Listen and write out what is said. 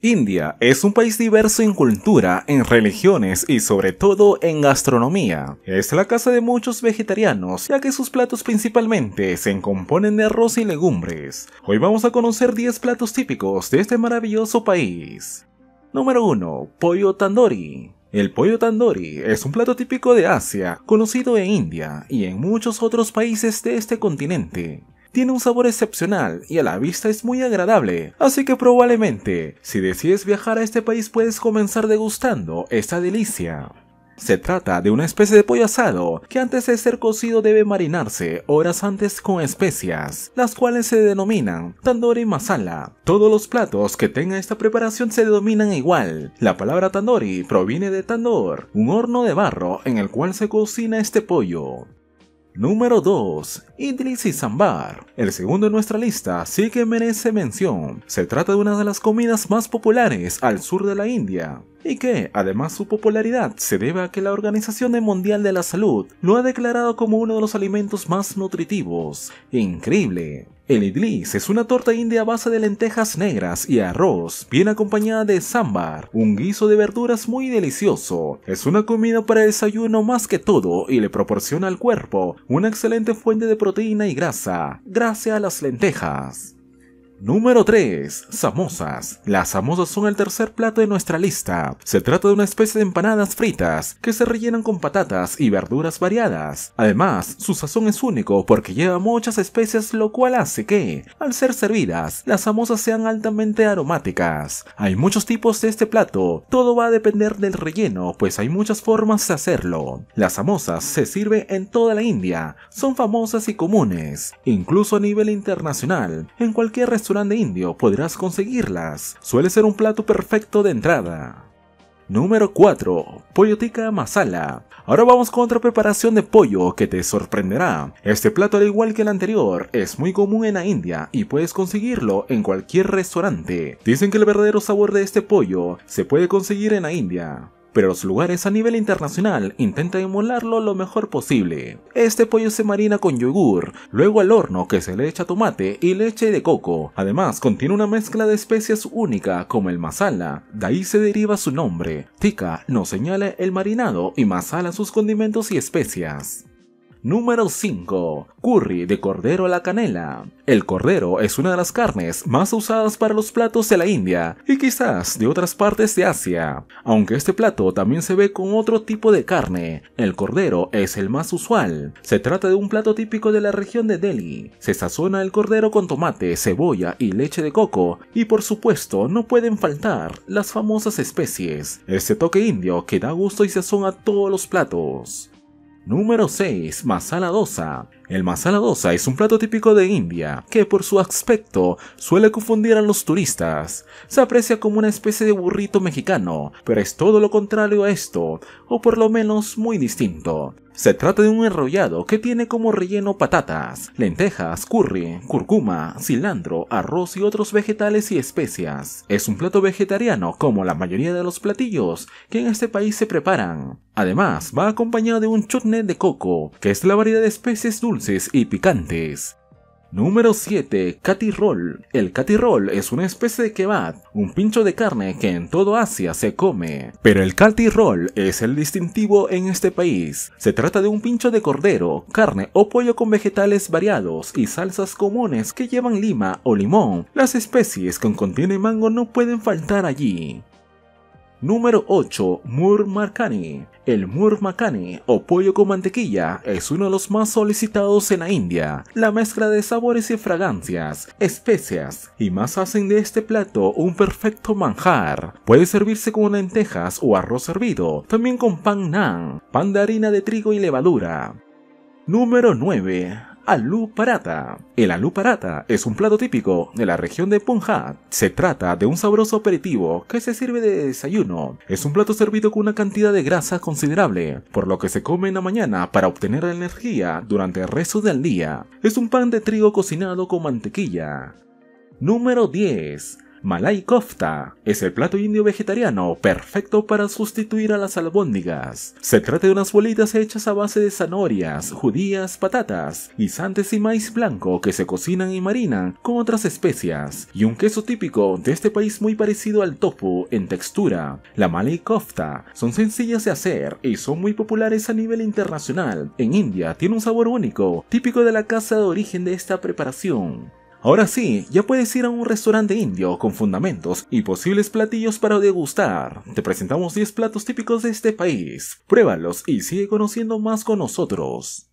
India es un país diverso en cultura, en religiones y sobre todo en gastronomía. Es la casa de muchos vegetarianos, ya que sus platos principalmente se componen de arroz y legumbres. Hoy vamos a conocer 10 platos típicos de este maravilloso país. Número 1. Pollo Tandori. El pollo tandoori es un plato típico de Asia, conocido en India y en muchos otros países de este continente tiene un sabor excepcional y a la vista es muy agradable, así que probablemente, si decides viajar a este país puedes comenzar degustando esta delicia. Se trata de una especie de pollo asado que antes de ser cocido debe marinarse horas antes con especias, las cuales se denominan tandoori masala. Todos los platos que tenga esta preparación se denominan igual. La palabra tandoori proviene de Tandoor, un horno de barro en el cual se cocina este pollo. Número 2. Idlis y Sambar. El segundo en nuestra lista sí que merece mención. Se trata de una de las comidas más populares al sur de la India y que, además, su popularidad se debe a que la Organización Mundial de la Salud lo ha declarado como uno de los alimentos más nutritivos. Increíble. El idlis es una torta india a base de lentejas negras y arroz, bien acompañada de sambar, un guiso de verduras muy delicioso. Es una comida para desayuno más que todo y le proporciona al cuerpo una excelente fuente de proteína y grasa, gracias a las lentejas. Número 3. Samosas. Las samosas son el tercer plato de nuestra lista. Se trata de una especie de empanadas fritas que se rellenan con patatas y verduras variadas. Además, su sazón es único porque lleva muchas especies lo cual hace que, al ser servidas, las samosas sean altamente aromáticas. Hay muchos tipos de este plato, todo va a depender del relleno pues hay muchas formas de hacerlo. Las samosas se sirven en toda la India, son famosas y comunes, incluso a nivel internacional, en cualquier restaurante de indio podrás conseguirlas. Suele ser un plato perfecto de entrada. Número 4. Pollo tikka masala. Ahora vamos con otra preparación de pollo que te sorprenderá. Este plato, al igual que el anterior, es muy común en la India y puedes conseguirlo en cualquier restaurante. Dicen que el verdadero sabor de este pollo se puede conseguir en la India pero los lugares a nivel internacional intentan emularlo lo mejor posible. Este pollo se marina con yogur, luego al horno que se le echa tomate y leche de coco. Además, contiene una mezcla de especias única como el masala, de ahí se deriva su nombre. Tika nos señala el marinado y masala sus condimentos y especias. Número 5. Curry de cordero a la canela. El cordero es una de las carnes más usadas para los platos de la India y quizás de otras partes de Asia. Aunque este plato también se ve con otro tipo de carne, el cordero es el más usual. Se trata de un plato típico de la región de Delhi. Se sazona el cordero con tomate, cebolla y leche de coco y por supuesto no pueden faltar las famosas especies. Este toque indio que da gusto y sazón a todos los platos. Número 6. Masala Dosa. El masala dosa es un plato típico de India que por su aspecto suele confundir a los turistas. Se aprecia como una especie de burrito mexicano, pero es todo lo contrario a esto, o por lo menos muy distinto. Se trata de un enrollado que tiene como relleno patatas, lentejas, curry, curcuma, cilantro, arroz y otros vegetales y especias. Es un plato vegetariano como la mayoría de los platillos que en este país se preparan. Además, va acompañado de un chutney de coco, que es la variedad de especies dulces y picantes. Número 7. kati El kati es una especie de kebab, un pincho de carne que en todo Asia se come. Pero el kati es el distintivo en este país. Se trata de un pincho de cordero, carne o pollo con vegetales variados y salsas comunes que llevan lima o limón. Las especies que contiene mango no pueden faltar allí. Número 8. Murmakani. El Murmakani o pollo con mantequilla es uno de los más solicitados en la India. La mezcla de sabores y fragancias, especias y más hacen de este plato un perfecto manjar. Puede servirse con lentejas o arroz servido, también con pan naan, pan de harina de trigo y levadura. Número 9. Parata El parata es un plato típico de la región de Punjab. Se trata de un sabroso aperitivo que se sirve de desayuno. Es un plato servido con una cantidad de grasa considerable, por lo que se come en la mañana para obtener energía durante el resto del día. Es un pan de trigo cocinado con mantequilla. Número 10. Malay kofta es el plato indio vegetariano perfecto para sustituir a las albóndigas. Se trata de unas bolitas hechas a base de zanahorias, judías, patatas, guisantes y maíz blanco que se cocinan y marinan con otras especias y un queso típico de este país muy parecido al tofu en textura. La Malay kofta son sencillas de hacer y son muy populares a nivel internacional. En India tiene un sabor único, típico de la casa de origen de esta preparación. Ahora sí, ya puedes ir a un restaurante indio con fundamentos y posibles platillos para degustar. Te presentamos 10 platos típicos de este país. Pruébalos y sigue conociendo más con nosotros.